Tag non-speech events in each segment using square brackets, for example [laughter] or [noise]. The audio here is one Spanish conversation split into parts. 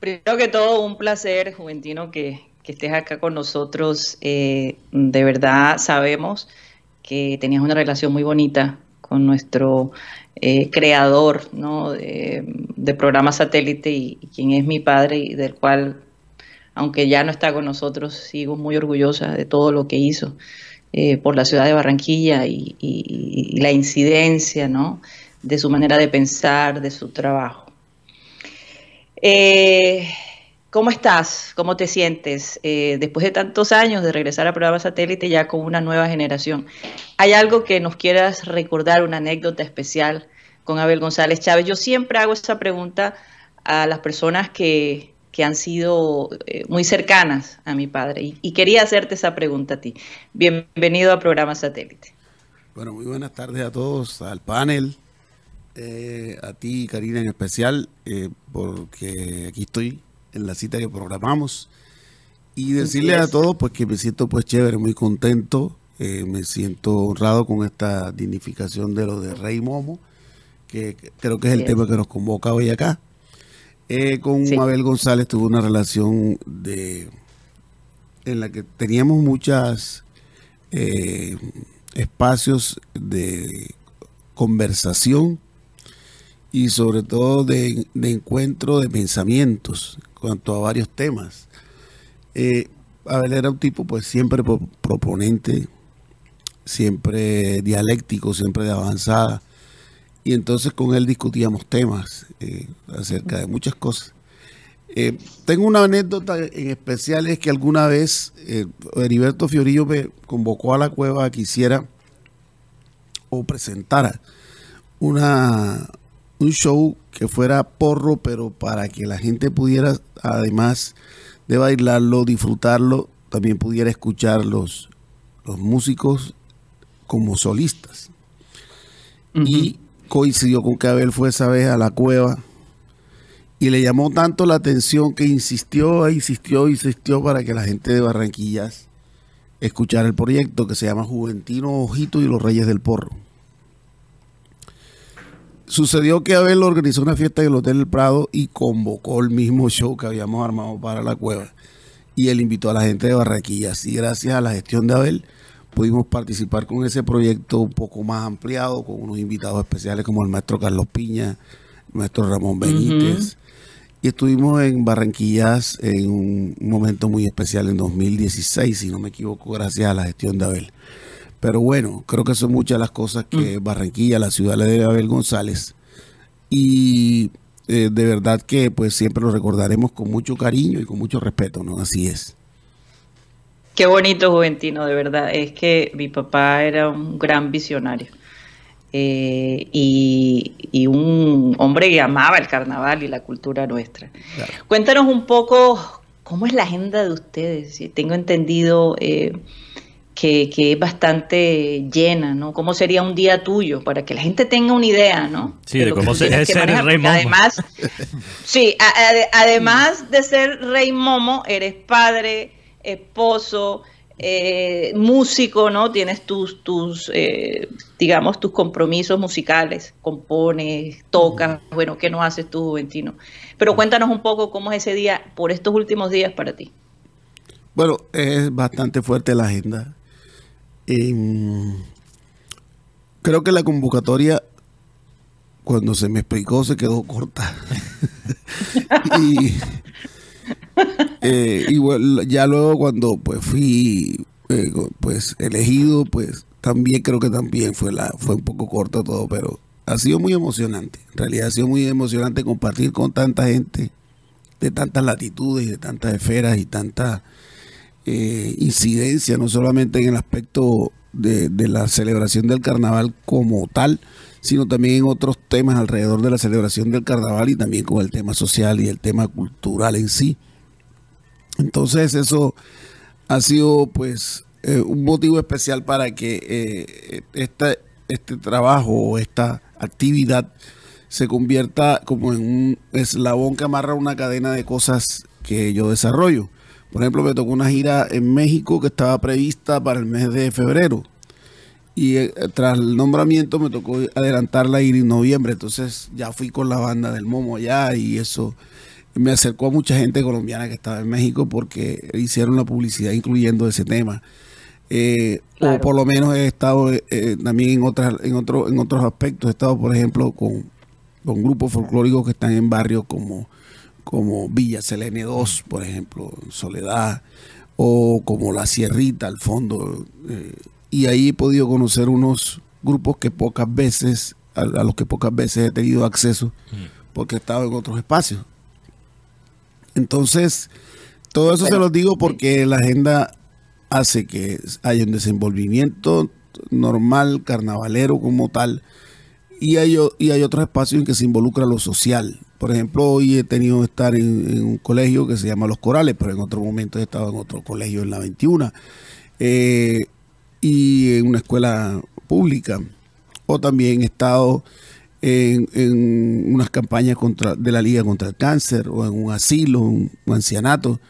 Primero que todo, un placer, Juventino, que, estés acá con nosotros. Eh, de verdad sabemos que tenías una relación muy bonita con nuestro eh, creador de, programa satélite y, quien es mi padre y del cual, aunque ya no está con nosotros, sigo muy orgullosa de todo lo que hizo eh, por la ciudad de Barranquilla y, y, la incidencia ¿no? de su manera de pensar, de su trabajo. Eh, ¿Cómo estás? ¿Cómo te sientes eh, después de tantos años de regresar a programa satélite ya con una nueva generación? ¿Hay algo que nos quieras recordar, una anécdota especial con Abel González Chávez? Yo siempre hago esa pregunta a las personas que, han sido eh, muy cercanas a mi padre y, y, quería hacerte esa pregunta a ti. Bienvenido a programa satélite. Bueno, muy buenas tardes a todos, al panel, eh, a ti, Karina, en especial, eh, porque aquí estoy en la cita que programamos. Y decirle a todos pues que me siento pues chévere, muy contento, eh, me siento honrado con esta dignificación de lo de Rey Momo, que creo que es el tema que nos convoca hoy acá. con Mabel González tuve una relación de en la que teníamos muchas espacios de conversación y sobre todo de, encuentro de pensamientos en cuanto a varios temas. Eh, Abel era un tipo pues siempre proponente, siempre dialéctico, siempre de avanzada. Y entonces con él discutíamos temas eh, acerca de muchas cosas. Eh, tengo una anécdota en especial, es que alguna vez Heriberto Fiorillo convocó a la cueva que hiciera o presentara una, un show que fuera porro, pero para que la gente pudiera, además de bailarlo, disfrutarlo, también pudiera escuchar los, músicos como solistas. Y coincidió con que Abel fue esa vez a la cueva y le llamó tanto la atención que insistió, e insistió, insistió para que la gente de Barranquillas escuchara el proyecto que se llama Juventino Ojito y los Reyes del Porro. Sucedió que Abel organizó una fiesta en el Hotel El Prado y convocó el mismo show que habíamos armado para la cueva. Y él invitó a la gente de Barranquilla. Y gracias a la gestión de Abel pudimos participar con ese proyecto un poco más ampliado, con unos invitados especiales como el maestro Carlos Piña, el maestro Ramón Benítez. Y estuvimos en Barranquillas en un momento muy especial en 2016, si no me equivoco, gracias a la gestión de Abel. Pero bueno, creo que son muchas las cosas que mm. Barranquilla, la ciudad le debe a Abel González. Y eh, de verdad que pues siempre lo recordaremos con mucho cariño y con mucho respeto, ¿no? Así es. Qué bonito Juventino, de verdad. Es que mi papá era un gran visionario. Eh, y, un hombre que amaba el carnaval y la cultura nuestra. Cuéntanos un poco cómo es la agenda de ustedes. Tengo entendido, eh, que, es bastante llena, ¿no? ¿Cómo sería un día tuyo? Para que la gente tenga una idea, ¿no? Sí, de, cómo ser el rey momo. Además, sí, además de ser rey momo, eres padre, esposo, eh, músico, ¿no? Tienes tus, tus eh, digamos, tus compromisos musicales, compones, tocas, mm. bueno, ¿qué no haces tú, Juventino? Pero cuéntanos un poco cómo es ese día, por estos últimos días para ti. Bueno, es bastante fuerte la agenda Em, creo que la convocatoria, cuando se me explicó, se quedó corta. [laughs] y, eh, ya luego cuando pues fui eh, pues elegido, pues también creo que también fue la fue un poco corto todo, pero ha sido muy emocionante. En realidad ha sido muy emocionante compartir con tanta gente de tantas latitudes y de tantas esferas y tantas eh, incidencia, no solamente en el aspecto de, la celebración del carnaval como tal, sino también en otros temas alrededor de la celebración del carnaval y también con el tema social y el tema cultural en sí. Entonces eso ha sido pues eh, un motivo especial para que eh, este trabajo o esta actividad se convierta como en un eslabón que amarra una cadena de cosas que yo desarrollo. Por ejemplo, me tocó una gira en México que estaba prevista para el mes de febrero. Y eh, tras el nombramiento me tocó adelantarla la ir en noviembre. Entonces ya fui con la banda del Momo allá y eso me acercó a mucha gente colombiana que estaba en México porque hicieron la publicidad incluyendo ese tema. Eh, o por lo menos he estado eh, también en, otras, en, otro, en otros aspectos. He estado, por ejemplo, con, con grupos folclóricos que están en barrios como como Villa Selene 2, por ejemplo, Soledad, o como La Sierrita al fondo. Eh, y ahí he podido conocer unos grupos que pocas veces, a, los que pocas veces he tenido acceso, mm. porque he estado en otros espacios. Entonces, todo eso se los digo porque la agenda hace que haya un desenvolvimiento normal, carnavalero como tal, y hay, y hay otros espacios en que se involucra lo social, por ejemplo, hoy he tenido que estar en, un colegio que se llama Los Corales, pero en otro momento he estado en otro colegio en la 21 eh, y en una escuela pública. O también he estado en, unas campañas contra, de la Liga contra el Cáncer o en un asilo, un, ancianato.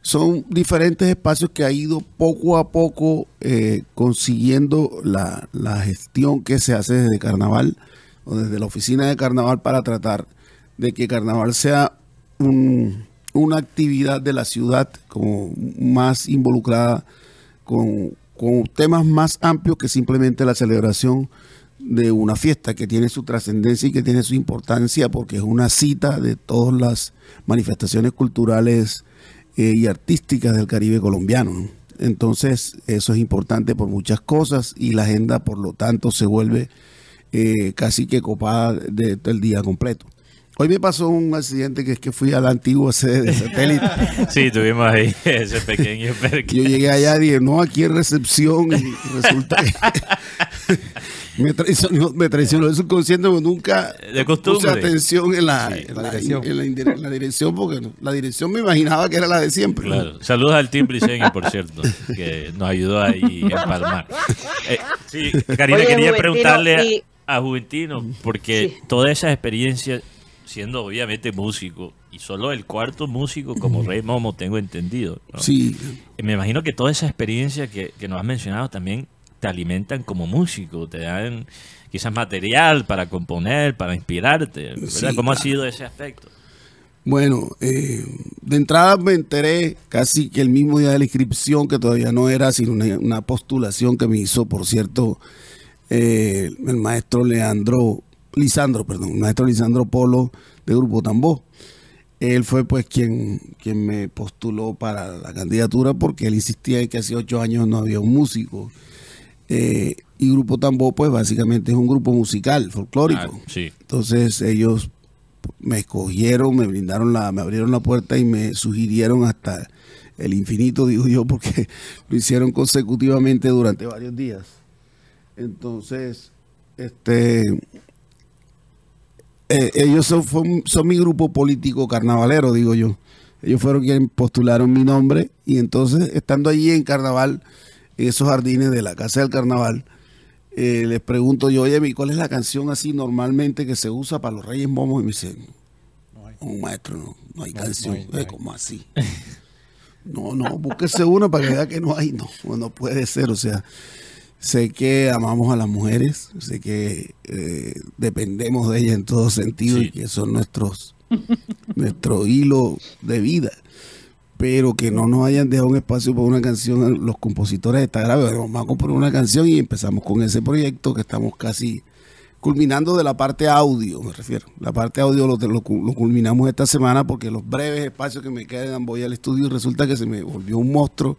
Son diferentes espacios que ha ido poco a poco eh, consiguiendo la, la gestión que se hace desde Carnaval o desde la oficina de Carnaval para tratar de que carnaval sea una actividad de la ciudad como más involucrada con, temas más amplios que simplemente la celebración de una fiesta que tiene su trascendencia y que tiene su importancia porque es una cita de todas las manifestaciones culturales eh, y artísticas del Caribe colombiano. Entonces eso es importante por muchas cosas y la agenda por lo tanto se vuelve eh, casi que copada del día completo. Hoy me pasó un accidente que es que fui a la antigua sede de satélite. [laughs] Sí, tuvimos ahí ese pequeño Yo llegué allá y dije, no, aquí es recepción. Y resulta que [laughs] me traicionó, me traicionó el subconsciente pues, nunca de puse atención en la, dirección. En la, dirección. porque la dirección me imaginaba que era la de siempre. Claro. Saludos al Tim Briseño, por cierto, que nos ayudó ahí a Palmar. Eh, sí, Karina, quería preguntarle a, Juventino, porque todas esas experiencias siendo obviamente músico y solo el cuarto músico como Rey Momo, tengo entendido. Sí. Me imagino que toda esa experiencia que, nos has mencionado también te alimentan como músico, te dan quizás material para componer, para inspirarte. ¿Cómo ha sido ese aspecto? Bueno, eh, de entrada me enteré casi que el mismo día de la inscripción, que todavía no era, sino una, postulación que me hizo, por cierto, eh, el maestro Leandro Lisandro, perdón, maestro Lisandro Polo de Grupo Tambó. Él fue pues quien, quien me postuló para la candidatura porque él insistía en que hace ocho años no había un músico. Eh, y Grupo Tambó pues básicamente es un grupo musical, folclórico. Ah, Entonces ellos me escogieron, me brindaron la, me abrieron la puerta y me sugirieron hasta el infinito, digo yo, porque [laughs] lo hicieron consecutivamente durante varios días. Entonces, este eh, ellos son, mi grupo político carnavalero, digo yo. Ellos fueron quienes postularon mi nombre y entonces, estando allí en carnaval, en esos jardines de la Casa del Carnaval, eh, les pregunto yo, oye, ¿cuál es la canción así normalmente que se usa para los Reyes Momos? Y me dicen, un maestro, no, no hay canción, no eh, como así. [laughs] No, no, búsquese una para que vea que no hay, no, no puede ser, o sea, Sé que amamos a las mujeres, sé que eh, dependemos de ellas en todo sentido y que son nuestros [laughs] nuestro hilo de vida. Pero que no nos hayan dejado un espacio para una canción, los compositores está grave, vamos a componer una canción y empezamos con ese proyecto que estamos casi culminando de la parte audio, me refiero. La parte audio lo, lo, lo, culminamos esta semana porque los breves espacios que me quedan voy al estudio y resulta que se me volvió un monstruo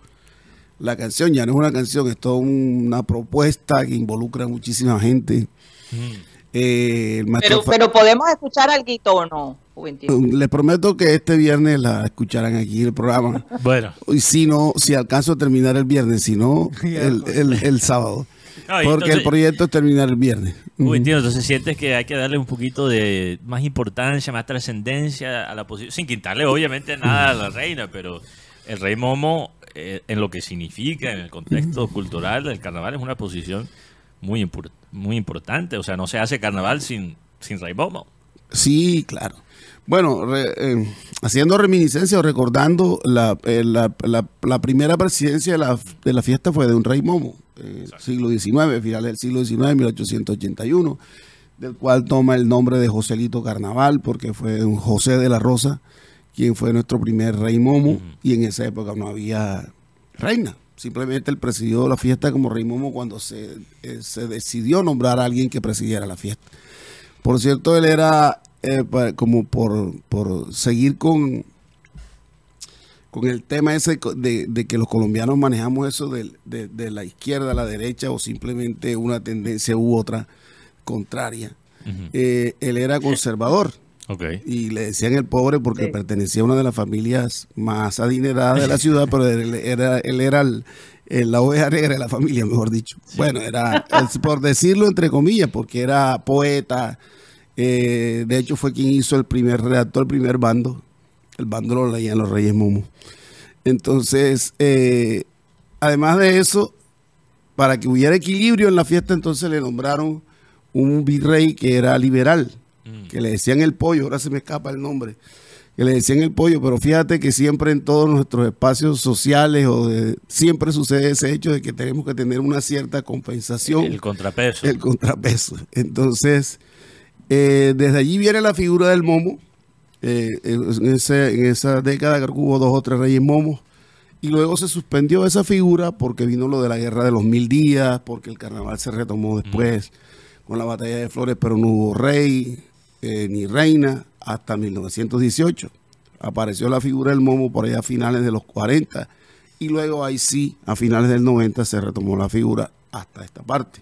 la canción ya no es una canción, es toda una propuesta que involucra a muchísima gente. Mm. Eh, pero, podemos escuchar algo o no. Juventud. Les prometo que este viernes la escucharán aquí el programa. Bueno. Y si no, si alcanzo a terminar el viernes, si no, [laughs] el, sábado. porque el proyecto es terminar el viernes. Uy, entonces sientes que hay que darle un poquito de más importancia, más trascendencia a la posición, sin quitarle obviamente nada a la reina, pero el rey Momo, eh, en lo que significa, en el contexto cultural del carnaval, es una posición muy, muy importante. O sea, no se hace carnaval sin, sin rey Momo. Sí, claro. Bueno, eh, haciendo reminiscencia o recordando, la, eh, primera presidencia de la, fiesta fue de un rey Momo, siglo XIX, final del siglo XIX, 1881 del cual toma el nombre de Joselito Carnaval, porque fue un José de la Rosa, quien fue nuestro primer rey Momo, y en esa época no había reina. Simplemente él presidió la fiesta como rey Momo cuando se, eh, decidió nombrar a alguien que presidiera la fiesta. Por cierto, él era eh, como por, seguir con, con el tema ese de, de, que los colombianos manejamos eso de, la izquierda a la derecha o simplemente una tendencia u otra contraria. Eh, él era conservador y le decían el pobre porque pertenecía a una de las familias más adineradas de la [laughs] ciudad, pero él era, era el, la oveja negra de la familia, mejor dicho. Bueno, era, por decirlo entre comillas, porque era poeta. Eh, de hecho, fue quien hizo el primer, redactor el primer bando. El bando lo leían los Reyes Momo. Entonces, eh, además de eso, para que hubiera equilibrio en la fiesta, entonces le nombraron un virrey que era liberal Mm. que le decían el pollo, ahora se me escapa el nombre, que le decían el pollo, pero fíjate que siempre en todos nuestros espacios sociales o de, siempre sucede ese hecho de que tenemos que tener una cierta compensación. El contrapeso. El contrapeso. Entonces, eh, desde allí viene la figura del momo. Eh, en, esa década que hubo dos o tres reyes momos. Y luego se suspendió esa figura porque vino lo de la guerra de los mil días, porque el carnaval se retomó después mm. con la batalla de Flores, pero no hubo rey. Eh, ni reina hasta 1918. Apareció la figura del momo por allá a finales de los 40 y luego ahí sí, a finales del 90 se retomó la figura hasta esta parte.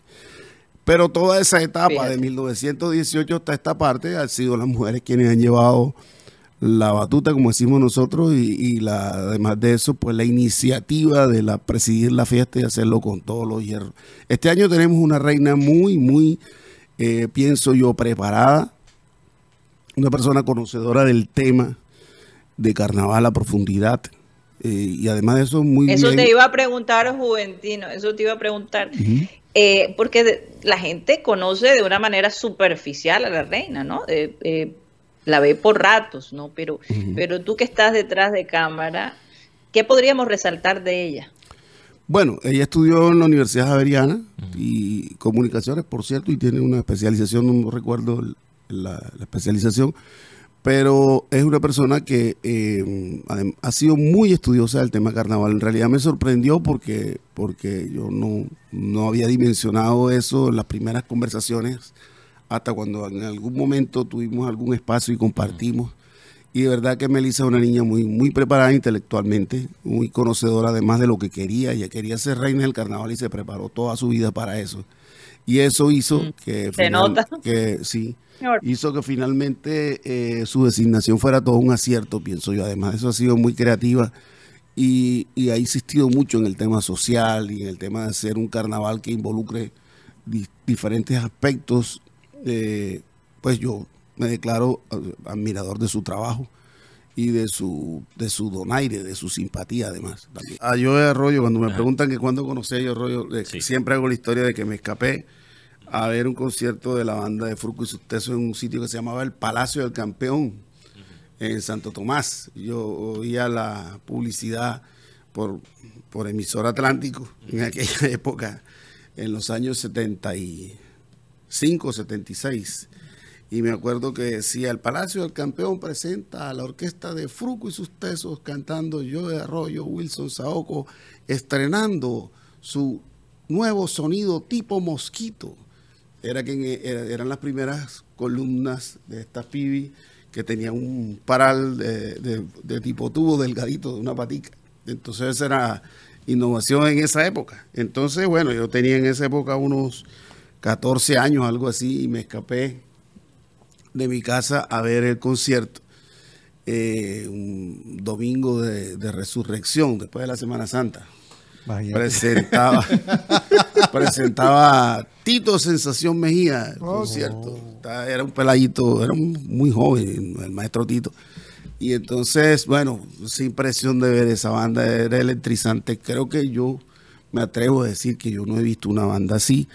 Pero toda esa etapa de 1918 hasta esta parte han sido las mujeres quienes han llevado la batuta, como decimos nosotros, y, la, además de eso, pues la iniciativa de la presidir la fiesta y hacerlo con todos los hierros. Este año tenemos una reina muy, muy, eh, pienso yo, preparada una persona conocedora del tema de carnaval a profundidad. Eh, y además de eso, muy Eso te iba a preguntar, Juventino, eso te iba a preguntar. Eh, porque la gente conoce de una manera superficial a la reina, ¿no? Eh, la ve por ratos, ¿no? Pero, pero tú que estás detrás de cámara, ¿qué podríamos resaltar de ella? Bueno, ella estudió en la Universidad Javeriana y Comunicaciones, por cierto, y tiene una especialización, no recuerdo el, la, especialización, pero es una persona que eh, ha sido muy estudiosa del tema carnaval. En realidad me sorprendió porque, porque yo no, había dimensionado eso en las primeras conversaciones, hasta cuando en algún momento tuvimos algún espacio y compartimos. Y de verdad que Melissa es una niña muy, muy preparada intelectualmente, muy conocedora además de lo que quería. Ella quería ser reina del carnaval y se preparó toda su vida para eso. Y eso hizo mm, que, que sí, hizo que finalmente eh, su designación fuera todo un acierto, pienso yo. Además, eso ha sido muy creativa y, ha insistido mucho en el tema social y en el tema de hacer un carnaval que involucre diferentes aspectos. Eh, pues yo me declaro eh, admirador de su trabajo y de su, de su donaire, de su simpatía además. También. A ah, Joe Arroyo, cuando me ah. preguntan que cuándo conocí a Joe Arroyo, eh, siempre hago la historia de que me escapé a ver un concierto de la banda de Fruco y sus en un sitio que se llamaba el Palacio del Campeón en Santo Tomás. Yo oía la publicidad por, por emisor Atlántico en aquella [laughs] época, en los años 75, 76. Y me acuerdo que si el Palacio del Campeón presenta a la orquesta de Fruco y sus tesos cantando Yo de Arroyo, Wilson Saoco, estrenando su nuevo sonido tipo mosquito. Era que eran las primeras columnas de esta pibi que tenía un paral de, de tipo tubo delgadito, de una patica. Entonces era innovación en esa época. Entonces, bueno, yo tenía en esa época unos 14 años, algo así, y me escapé de mi casa a ver el concierto. Eh, un domingo de, resurrección, después de la Semana Santa. Presentaba, [laughs] presentaba Tito Sensación Mejía, el oh. concierto. Era un peladito, era muy joven, el maestro Tito. Y entonces, bueno, sin impresión de ver esa banda era electrizante. Creo que yo me atrevo a decir que yo no he visto una banda así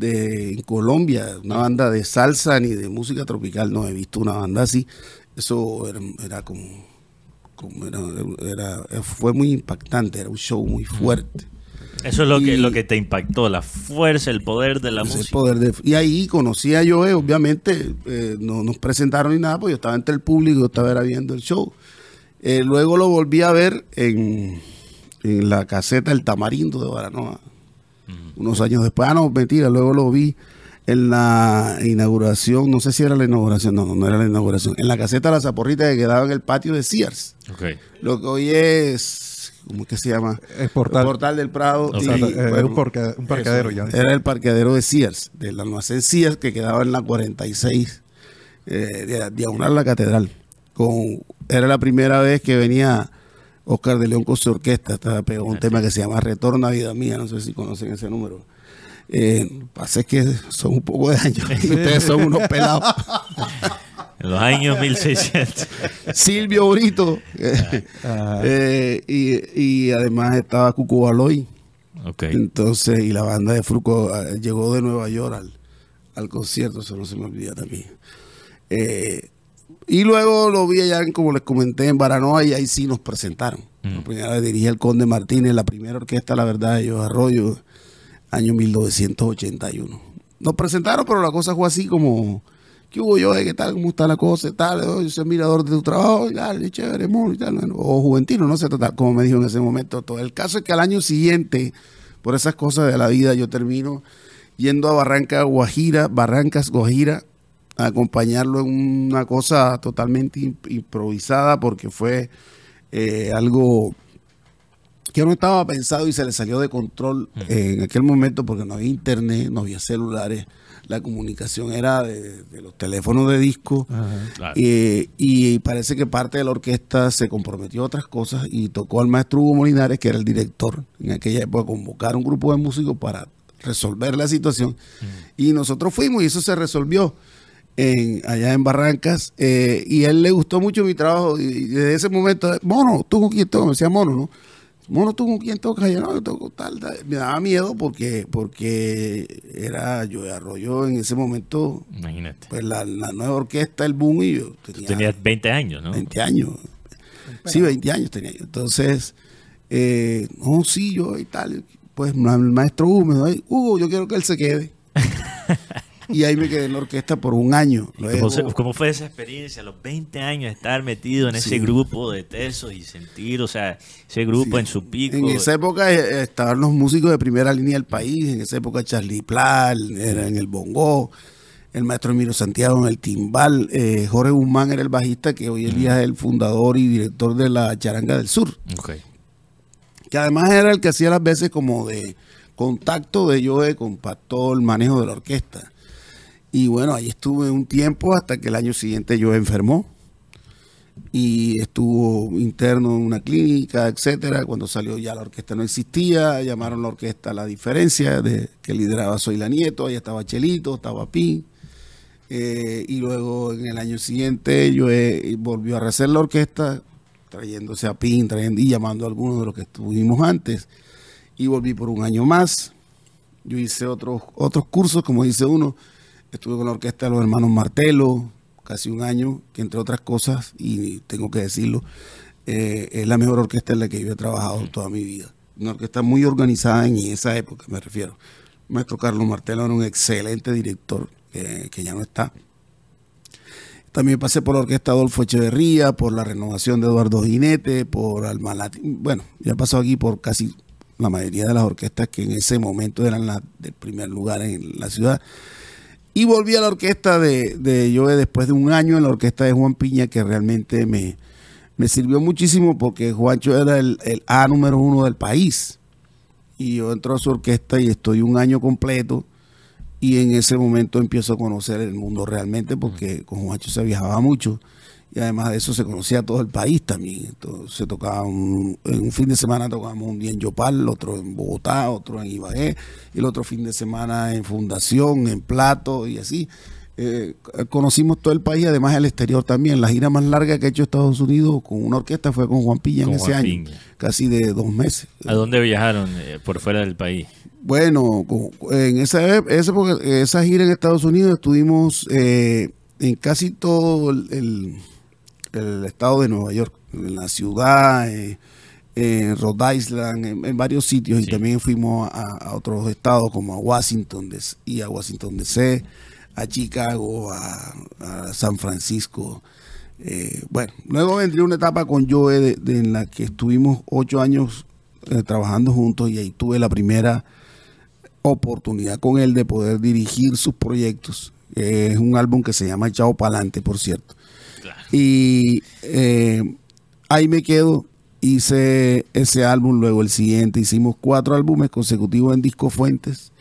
en Colombia, una banda de salsa ni de música tropical, no he visto una banda así. Eso era, como, era, fue muy impactante, era un show muy fuerte. Eso es lo, que, lo que te impactó, la fuerza, el poder de la música. poder y ahí conocí a Joe, obviamente, eh, no nos presentaron ni nada, porque yo estaba entre el público, yo estaba viendo el show. Eh, luego lo volví a ver en, en la caseta El Tamarindo de Baranoa unos años después. Ah, no, mentira, luego lo vi en la inauguración, no sé si era la inauguración, no, no, era la inauguración, en la caseta de la Zaporrita que quedaba en el patio de Sears. Okay. Lo que hoy es, ¿cómo es que se llama? portal. El portal del Prado. O parqueadero ya. Era el parqueadero de Sears, del almacén Sears que quedaba en la 46, eh, de diagonal a la catedral. era la primera vez que venía Oscar de León con su orquesta, está pegó un tema que se llama Retorno a Vida Mía, no sé si conocen ese número. Eh, pasa que son un poco de años ustedes son unos pelados. [laughs] En los años 1600. Silvio Brito. Ah, ah. [laughs] Eh, y, además estaba Cucu Baloy. Okay. Entonces, y la banda de Fruco eh, llegó de Nueva York al, concierto, eso no se me olvida también. Eh, y luego lo vi allá, como les comenté, en Baranoa y ahí sí nos presentaron. La mm. primera vez el Conde Martínez, la primera orquesta, la verdad, ellos Arroyo, año 1981. Nos presentaron, pero la cosa fue así como, ¿qué hubo yo? ¿Qué tal? ¿Cómo está la cosa? ¿Tal? yo soy admirador de tu trabajo, y chévere, muy, O juventino, no sé, como me dijo en ese momento. Todo. El caso es que al año siguiente, por esas cosas de la vida, yo termino yendo a Barranca Guajira, Barrancas Guajira, acompañarlo en una cosa totalmente improvisada porque fue eh, algo que no estaba pensado y se le salió de control eh, en aquel momento porque no había internet, no había celulares, la comunicación era de, los teléfonos de disco eh, y parece que parte de la orquesta se comprometió a otras cosas y tocó al maestro Hugo Molinares, que era el director en aquella época, convocar un grupo de músicos para resolver la situación y nosotros fuimos y eso se resolvió allá en Barrancas, eh, y a él le gustó mucho mi trabajo. Y, desde ese momento, mono, tuvo un quién me decía mono, ¿no? Mono, tuvo un quién tocas, no, yo toco tal, Me daba miedo porque, porque era yo arrolló en ese momento. Imagínate. Pues la, nueva orquesta, el boom, y yo tenía. Tú tenías 20 años, ¿no? 20 años. Sí, 20 años tenía yo. Entonces, eh, no, sí, yo y tal. Pues el maestro Hugo me dijo, Hugo, yo quiero que él se quede. [laughs] Y ahí me quedé en la orquesta por un año. ¿Cómo, fue esa experiencia? Los 20 años estar metido en ese grupo de tesos y sentir, o sea, ese grupo en su pico. En esa época eh, estaban los músicos de primera línea del país. En esa época Charlie Pla era en el bongó el maestro Emilio Santiago en el timbal. Eh, Jorge Guzmán era el bajista que hoy en día es el fundador y director de la Charanga del Sur. Que además era el que hacía las veces como de contacto de yo eh, con todo el manejo de la orquesta. Y bueno, ahí estuve un tiempo hasta que el año siguiente yo enfermó y estuvo interno en una clínica, etcétera. Cuando salió ya la orquesta no existía, llamaron la orquesta la diferencia de que lideraba Soy la Nieto, ahí estaba Chelito, estaba Pin. Eh, y luego en el año siguiente yo eh, volvió a rehacer la orquesta, trayéndose a Pin, trayendo y llamando a algunos de los que estuvimos antes. Y volví por un año más. Yo hice otros, otros cursos, como dice uno, Estuve con la orquesta de los hermanos Martelo casi un año, que entre otras cosas, y tengo que decirlo, eh, es la mejor orquesta en la que yo he trabajado toda mi vida. Una orquesta muy organizada en esa época, me refiero. maestro Carlos Martelo era un excelente director, eh, que ya no está. También pasé por la orquesta Adolfo Echeverría, por la renovación de Eduardo Ginete, por Almalati. Bueno, ya pasó aquí por casi la mayoría de las orquestas que en ese momento eran las del primer lugar en la ciudad. Y volví a la orquesta de, de después de un año en la orquesta de Juan Piña, que realmente me, me sirvió muchísimo porque Juancho era el, el, A número uno del país. Y yo entro a su orquesta y estoy un año completo. Y en ese momento empiezo a conocer el mundo realmente porque con Juancho se viajaba mucho y además de eso se conocía todo el país también. Entonces tocaba un, un, fin de semana tocábamos un día en Yopal, otro en Bogotá, otro en Ibagué, y el otro fin de semana en Fundación, en Plato y así. Eh, conocimos todo el país, además el exterior también. La gira más larga que ha hecho Estados Unidos con una orquesta fue con Juan Pilla en ese año, casi de dos meses. ¿A dónde viajaron eh, por fuera del país? Bueno, en esa, esa, gira en Estados Unidos estuvimos eh, en casi todo el el estado de Nueva York, en la ciudad, eh, en, Rhode Island, en, varios sitios, y también fuimos a, otros estados como a Washington y a Washington DC, a Chicago, a, San Francisco. Eh, bueno, luego vendría una etapa con Joe de, en la que estuvimos ocho años eh, trabajando juntos y ahí tuve la primera oportunidad con él de poder dirigir sus proyectos. es un álbum que se llama Chao Palante, por cierto. Y eh, ahí me quedo. Hice ese álbum, luego el siguiente. Hicimos cuatro álbumes consecutivos en Disco Fuentes.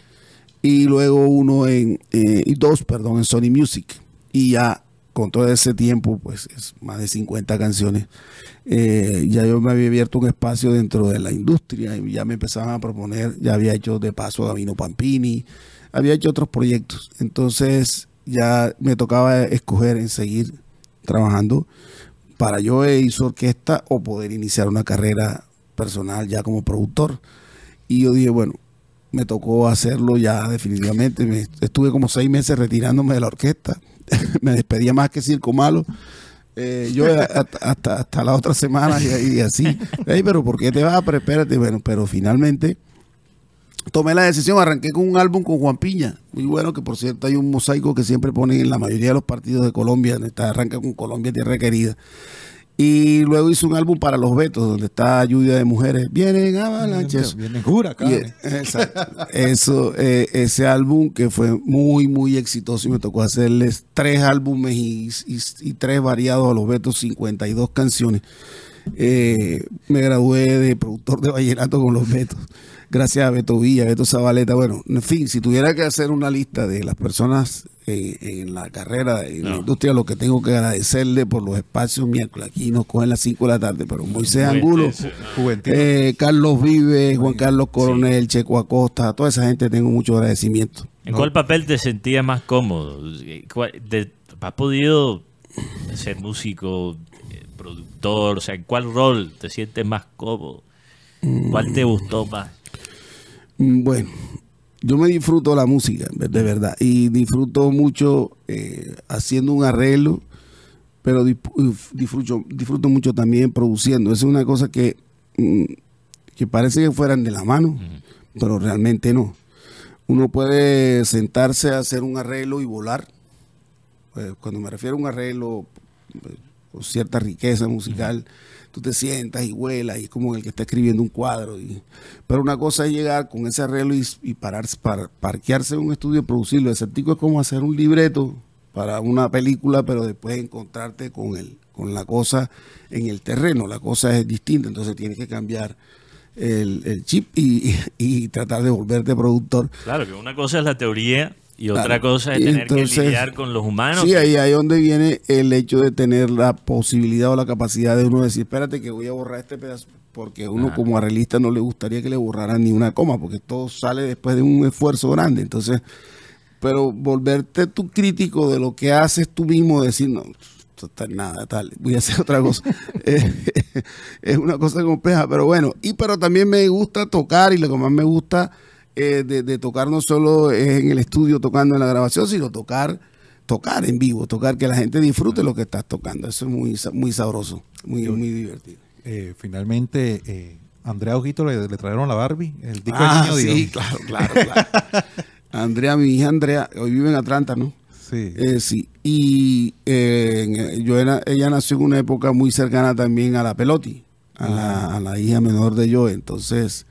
Y luego uno en. Eh, y dos, perdón, en Sony Music. Y ya con todo ese tiempo, pues es más de 50 canciones. Eh, ya yo me había abierto un espacio dentro de la industria. Y ya me empezaban a proponer. Ya había hecho de paso a Gavino Pampini. Había hecho otros proyectos. Entonces ya me tocaba escoger en seguir trabajando para yo e ir su orquesta o poder iniciar una carrera personal ya como productor. Y yo dije, bueno, me tocó hacerlo ya definitivamente. estuve como seis meses retirándome de la orquesta. [laughs] me despedía más que Circo Malo. Eh, yo hasta, hasta, la otra semana y, así. pero ¿por qué te vas? Pero espérate, bueno, pero finalmente tomé la decisión, arranqué con un álbum con Juan Piña, muy bueno, que por cierto hay un mosaico que siempre ponen en la mayoría de los partidos de Colombia, arranca con Colombia, Tierra Querida. Y luego hice un álbum para los Betos, donde está Lluvia de Mujeres. Vienen avalanches Vienen jura, Eso, eh, ese álbum que fue muy, muy exitoso y me tocó hacerles tres álbumes y, tres variados a los Betos, 52 canciones. Eh, me gradué de productor de vallenato con los Betos gracias a Beto Villa, Beto Zabaleta. Bueno, en fin, si tuviera que hacer una lista de las personas eh, en la carrera, en la industria, lo que tengo que agradecerle por los espacios miércoles. Aquí nos cogen las 5 de la tarde, pero Moisés Angulo, eh, Carlos Vive, Juan Carlos Coronel, Checo Acosta, toda esa gente tengo mucho agradecimiento. ¿En cuál papel te sentías más cómodo? ¿Has podido ser músico, eh, productor? O sea, ¿en cuál rol te sientes más cómodo? ¿Cuál te mm. gustó más? Mm, bueno, yo me disfruto la música, de verdad, y disfruto mucho eh, haciendo un arreglo, pero disfruto, disfruto mucho también produciendo. Es una cosa que, mm, que parece que fueran de la mano, pero realmente no. Uno puede sentarse a hacer un arreglo y volar. Eh, cuando me refiero a un arreglo, eh, o cierta riqueza musical tú te sientas y vuelas y es como el que está escribiendo un cuadro. Y, pero una cosa es llegar con ese arreglo y, pararse, par, parquearse en un estudio y producirlo. ese artículo es como hacer un libreto para una película, pero después encontrarte con, el, con la cosa en el terreno. La cosa es distinta, entonces tienes que cambiar. El, chip y tratar de volverte productor. Claro, que una cosa es la teoría y otra cosa es tener que lidiar con los humanos. Sí, ahí es donde viene el hecho de tener la posibilidad o la capacidad de uno decir, espérate que voy a borrar este pedazo, porque uno como arreglista no le gustaría que le borraran ni una coma, porque todo sale después de un esfuerzo grande. Entonces, pero volverte tú crítico de lo que haces tú mismo, decir, no, nada, tal, voy a hacer otra cosa. [laughs] Eh, [laughs] es una cosa compleja, pero bueno, y pero también me gusta tocar y lo que más me gusta eh, de, tocar no solo en el estudio tocando en la grabación, sino tocar, tocar en vivo, tocar que la gente disfrute lo que estás tocando. Eso es muy, muy sabroso, muy, muy divertido. Eh, finalmente, eh, Andrea Ojito le, le, trajeron la Barbie, el disco ah, Sí, claro, claro, [laughs] Andrea, mi hija Andrea, hoy vive en Atlanta, ¿no? Sí. Eh, sí. Y yo era, ella nació en una época muy cercana también a la Peloti, a, la, a la, hija menor de yo. Entonces,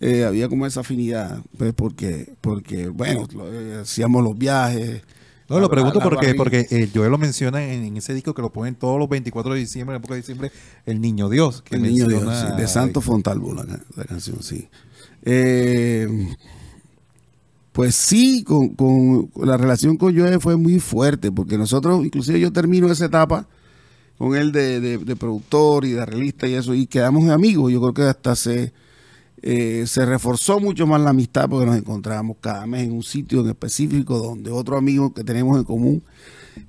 eh, había como esa afinidad, pues porque, porque bueno, eh, hacíamos los viajes. No, lo pregunto porque, porque eh, Joel lo menciona en, ese disco que lo ponen todos los 24 de diciembre, en la época de diciembre, El Niño Dios. el Niño Dios, de Santo Fontalvo la, canción, sí. pues sí, con, con, la relación con Joel fue muy fuerte, porque nosotros, inclusive yo termino esa etapa con él de, de, productor y de realista y eso, y quedamos amigos, yo creo que hasta se... Eh, se reforzó mucho más la amistad porque nos encontrábamos cada mes en un sitio en específico donde otro amigo que tenemos en común.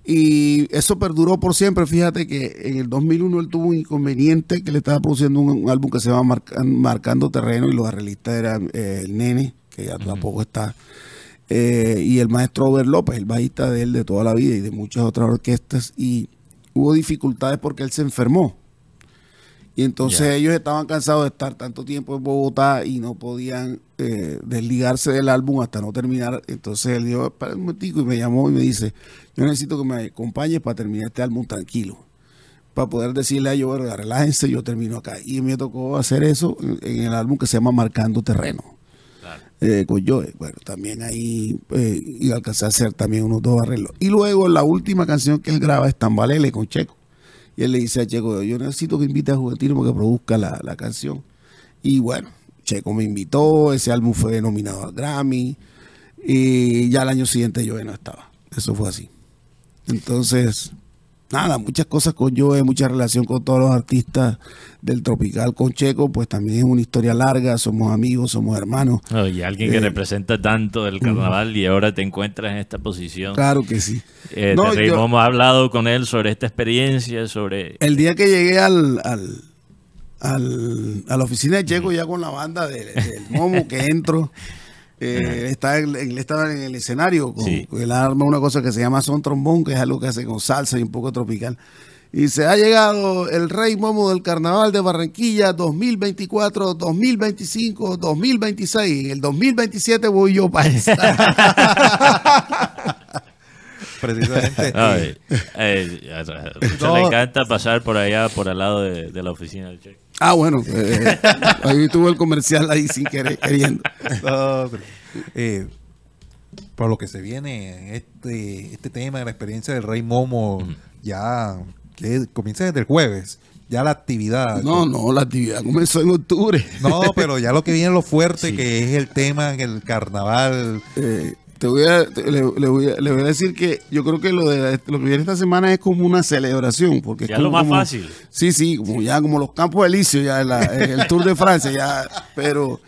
Y eso perduró por siempre. Fíjate que en el 2001 él tuvo un inconveniente que le estaba produciendo un, álbum que se llama Marcando Terreno y los arreglistas eran eh, el nene, que ya tampoco está. Eh, y el maestro Ober López, el bajista de él de toda la vida y de muchas otras orquestas. Y hubo dificultades porque él se enfermó y entonces ellos estaban cansados de estar tanto tiempo en Bogotá y no podían eh, desligarse del álbum hasta no terminar. Entonces él dijo, espera un momentico y me llamó y me dice, yo necesito que me acompañes para terminar este álbum tranquilo. Para poder decirle a yo, relájense, yo termino acá. Y me tocó hacer eso en el álbum que se llama Marcando Terreno. Eh, con Joe bueno, también ahí eh, y alcancé a hacer también unos dos arreglos. Y luego la última canción que él graba es Tambalele con Checo y él le dice a Checo, yo necesito que invite a Juventino para que produzca la, canción. Y bueno, Checo me invitó, ese álbum fue nominado al Grammy. Y ya al año siguiente yo ya no estaba. Eso fue así. Entonces, nada, muchas cosas con Joe, mucha relación con todos los artistas del Tropical con Checo, pues también es una historia larga, somos amigos, somos hermanos. y alguien que eh, representa tanto del carnaval y ahora te encuentras en esta posición. Claro que sí. Eh, hemos hablado con él sobre esta experiencia, sobre... El día que llegué al, al al, a la oficina de Checo ya con la banda del Momo que entro [laughs] Eh, está él, estaba en el escenario con, el arma una cosa que se llama son trombón, que es algo que hace con salsa y un poco tropical. Y se ha llegado el rey momo del carnaval de Barranquilla 2024, 2025, 2026. En el 2027 voy yo para esa. [laughs] Precisamente. a, eh, le encanta pasar por allá, por al lado de, de la oficina del cheque Ah, bueno, eh, eh, ahí tuvo el comercial ahí sin querer, queriendo. Eh, por lo que se viene, este, este tema de la experiencia del Rey Momo, ya que comienza desde el jueves. Ya la actividad. No, no, la actividad comenzó en octubre. No, pero ya lo que viene lo fuerte, que es el tema, en el carnaval. Te voy a, le, voy a, decir que yo creo que lo de lo que viene esta semana es como una celebración. Porque ya es lo más fácil. Sí, sí, como ya como los campos elíseos, ya el Tour de Francia, ya. Pero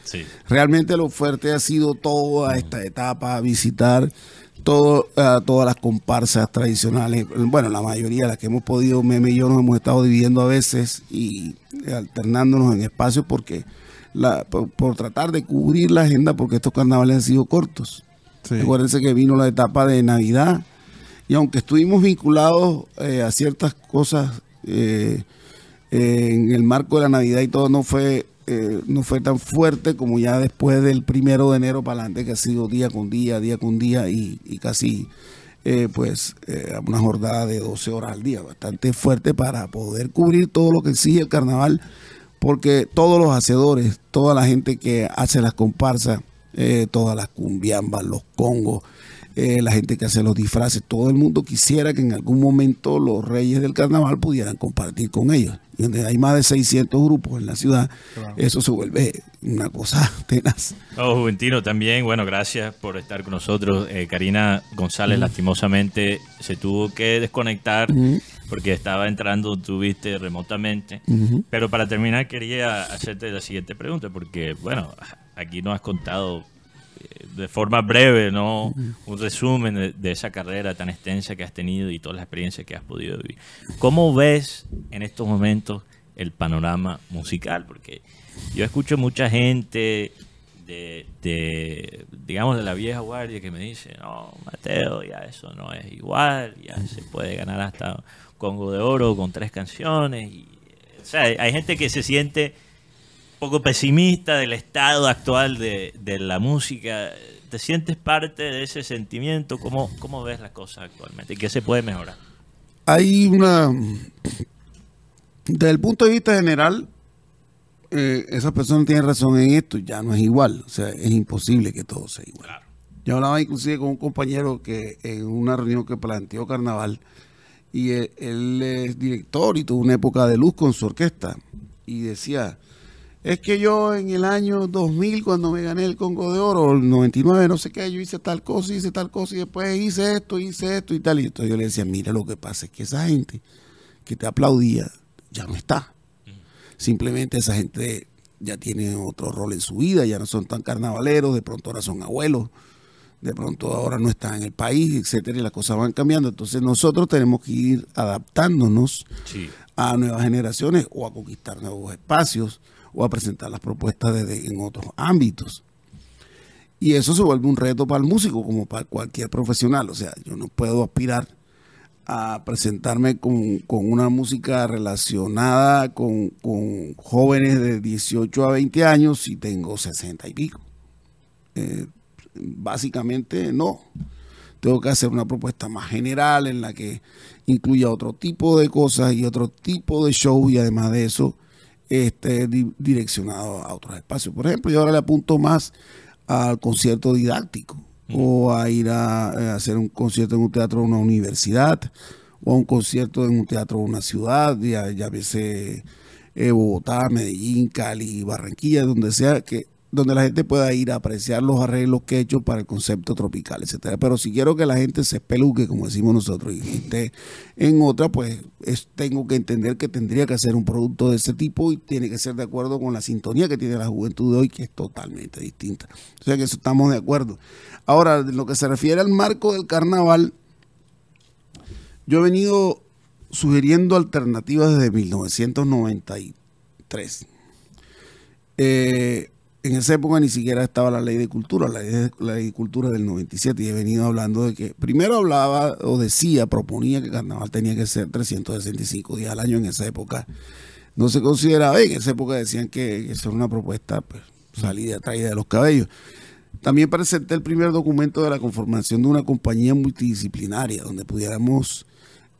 realmente lo fuerte ha sido toda esta etapa, visitar todo, todas las comparsas tradicionales, bueno, la mayoría, las que hemos podido, Meme y yo nos hemos estado dividiendo a veces y alternándonos en espacios porque por, tratar de cubrir la agenda porque estos carnavales han sido cortos. Sí. Acuérdense que vino la etapa de Navidad y aunque estuvimos vinculados eh, a ciertas cosas eh, eh, en el marco de la Navidad y todo, no fue, no fue tan fuerte como ya después del primero de enero para adelante, que ha sido día con día, día con día y, y casi pues una jornada de 12 horas al día, bastante fuerte para poder cubrir todo lo que exige el carnaval, porque todos los hacedores, toda la gente que hace las comparsas, eh, todas las cumbiambas, los congos, eh, la gente que hace los disfraces, todo el mundo quisiera que en algún momento los reyes del carnaval pudieran compartir con ellos. donde hay más de 600 grupos en la ciudad, eso se vuelve una cosa [laughs] tenaz. Oh, Juventino, también, bueno, gracias por estar con nosotros. Eh, Karina González, lastimosamente, se tuvo que desconectar. porque estaba entrando, tuviste remotamente. Pero para terminar, quería hacerte la siguiente pregunta, porque, bueno, aquí nos has contado eh, de forma breve, ¿no? Un resumen de, esa carrera tan extensa que has tenido y todas las experiencias que has podido vivir. ¿Cómo ves en estos momentos el panorama musical? Porque yo escucho mucha gente de, digamos, de la vieja guardia que me dice, no, Mateo, ya eso no es igual, ya se puede ganar hasta Congo de Oro con tres canciones. o sea, hay gente que se siente poco pesimista del estado actual de, la música. ¿Te sientes parte de ese sentimiento? ¿Cómo, ¿Cómo ves las cosas actualmente? ¿Qué se puede mejorar? Hay una... Desde el punto de vista general, eh, esas personas tienen razón en esto, ya no es igual. O sea, es imposible que todo sea igual. Yo hablaba inclusive con un compañero que en una reunión que planteó Carnaval, y él es director y tuvo una época de luz con su orquesta, y decía, es que yo en el año 2000, cuando me gané el Congo de Oro, el 99, no sé qué, yo hice tal cosa, hice tal cosa, y después hice esto, hice esto y tal. Y entonces yo le decía, mira, lo que pasa es que esa gente que te aplaudía ya no está. Mm. Simplemente esa gente ya tiene otro rol en su vida, ya no son tan carnavaleros, de pronto ahora son abuelos, de pronto ahora no están en el país, etcétera, y las cosas van cambiando. Entonces nosotros tenemos que ir adaptándonos sí a nuevas generaciones o a conquistar nuevos espacios o a presentar las propuestas en otros ámbitos. Y eso se vuelve un reto para el músico como para cualquier profesional. O sea, yo no puedo aspirar a presentarme con, una música relacionada con, jóvenes de 18 a 20 años si tengo 60 y pico. Eh, básicamente no tengo que hacer una propuesta más general en la que incluya otro tipo de cosas y otro tipo de shows y además de eso este, direccionado a otros espacios. Por ejemplo, yo ahora le apunto más al concierto didáctico o a ir a, eh, hacer un concierto en un teatro de una universidad o un concierto en un teatro de una ciudad, ya, ya veces eh, Bogotá, Medellín, Cali, Barranquilla, donde sea, que donde la gente pueda ir a apreciar los arreglos que he hecho para el concepto tropical, etcétera. Pero si quiero que la gente se peluque, como decimos nosotros, y esté en otra, pues tengo que entender que tendría que hacer un producto de ese tipo y tiene que ser de acuerdo con la sintonía que tiene la juventud de hoy, que es totalmente distinta. O sea que eso estamos de acuerdo. Ahora, en lo que se refiere al marco del carnaval, yo he venido sugiriendo alternativas desde 1993. Eh, en esa época ni siquiera estaba la ley de cultura, la ley de, cultura del 97, y he venido hablando de que primero hablaba o decía, proponía que carnaval tenía que ser 365 días al año en esa época. No se consideraba, en esa época decían que, eso era una propuesta pues, salida, traída de los cabellos. También presenté el primer documento de la conformación de una compañía multidisciplinaria, donde pudiéramos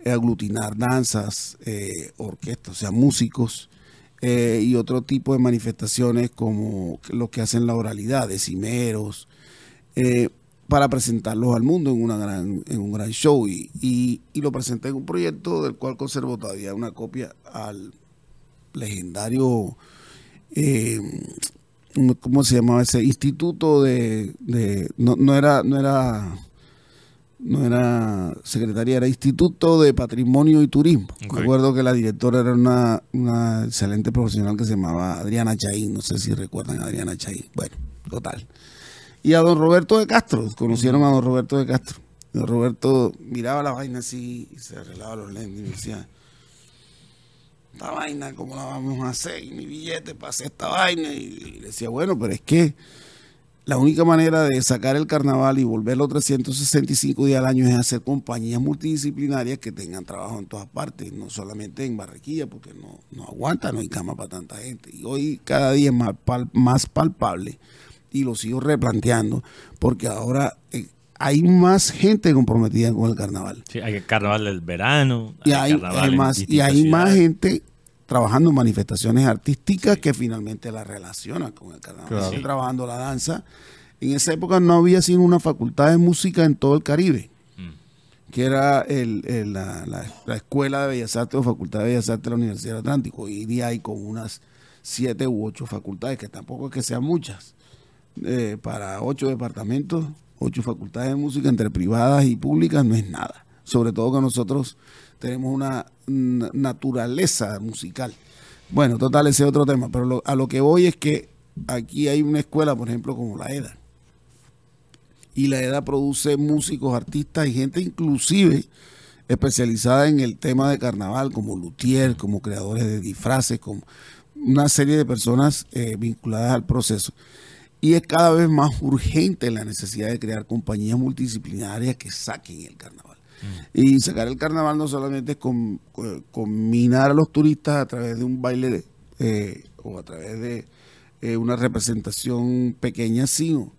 aglutinar danzas, eh, orquestas, o sea, músicos, eh, y otro tipo de manifestaciones como lo que hacen la oralidad, decimeros, eh, para presentarlos al mundo en, una gran, en un gran show. Y, lo presenté en un proyecto del cual conservo todavía una copia al legendario, eh, ¿cómo se llamaba ese? Instituto de... no, era... No era no era secretaria, era Instituto de Patrimonio y Turismo. Recuerdo que la directora era una, excelente profesional que se llamaba Adriana Chaín, no sé si recuerdan a Adriana Chaín. Bueno, total. Y a don Roberto de Castro, conocieron a don Roberto de Castro. Don Roberto miraba la vaina así y se arreglaba los lentes y decía, esta vaina, ¿cómo la vamos a hacer? Y mi billete para hacer esta vaina. y decía, bueno, pero es que la única manera de sacar el carnaval y volverlo 365 días al año es hacer compañías multidisciplinarias que tengan trabajo en todas partes, no solamente en Barranquilla, porque no, aguanta, no hay cama para tanta gente. Y hoy cada día es más, más palpable y lo sigo replanteando, porque ahora eh, hay más gente comprometida con el carnaval. Sí, hay el carnaval del verano, hay, y hay, más, Y hay más gente trabajando manifestaciones artísticas que finalmente la relaciona con el carnaval. trabajando la danza. En esa época no había sino una facultad de música en todo el Caribe, mm. que era la, Escuela de Bellas Artes o Facultad de Bellas Artes de la Universidad del Atlántico. y día hay como unas siete u ocho facultades, que tampoco es que sean muchas. Eh, para ocho departamentos, ocho facultades de música entre privadas y públicas no es nada sobre todo que nosotros tenemos una naturaleza musical. Bueno, total, ese es otro tema, pero a lo que voy es que aquí hay una escuela, por ejemplo, como la EDA. Y la EDA produce músicos, artistas y gente inclusive especializada en el tema de carnaval, como luthier, como creadores de disfraces, como una serie de personas eh, vinculadas al proceso. Y es cada vez más urgente la necesidad de crear compañías multidisciplinarias que saquen el carnaval. Mm. Y sacar el carnaval no solamente es con, combinar a los turistas a través de un baile eh, o a través de eh, una representación pequeña, sino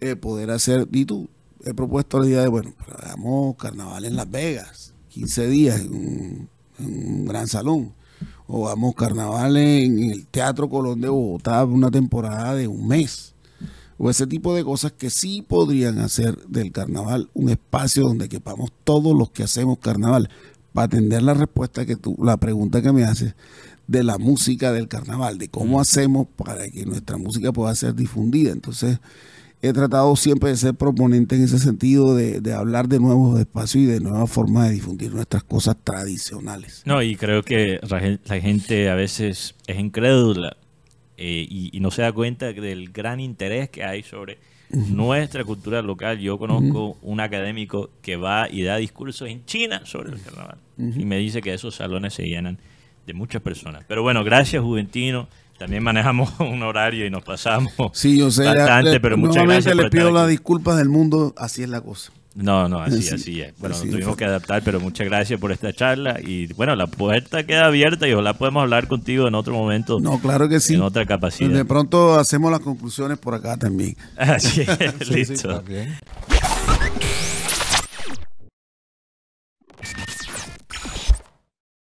eh, poder hacer, y tú, he propuesto la idea de, bueno, hagamos carnaval en Las Vegas, 15 días en un, gran salón o vamos carnaval en el Teatro Colón de Bogotá una temporada de un mes o ese tipo de cosas que sí podrían hacer del carnaval un espacio donde quepamos todos los que hacemos carnaval. Para atender la respuesta que tú, la pregunta que me haces de la música del carnaval, de cómo hacemos para que nuestra música pueda ser difundida. Entonces, he tratado siempre de ser proponente en ese sentido, de, de hablar de nuevos espacios y de nuevas formas de difundir nuestras cosas tradicionales. No, y creo que la gente a veces es incrédula eh, y, no se da cuenta del gran interés que hay sobre nuestra cultura local. Yo conozco un académico que va y da discursos en China sobre el carnaval y me dice que esos salones se llenan de muchas personas. Pero bueno, gracias Juventino. También manejamos [laughs] un horario y nos pasamos bastante, pero muchas gracias. le pido las disculpas del mundo, así es la cosa. No, no, así, así, es. Bueno, tuvimos que adaptar, pero muchas gracias por esta charla. Y bueno, la puerta queda abierta y ojalá podemos hablar contigo en otro momento. No, claro que sí. En otra capacidad. De pronto hacemos las conclusiones por acá también. Así es, [laughs] listo.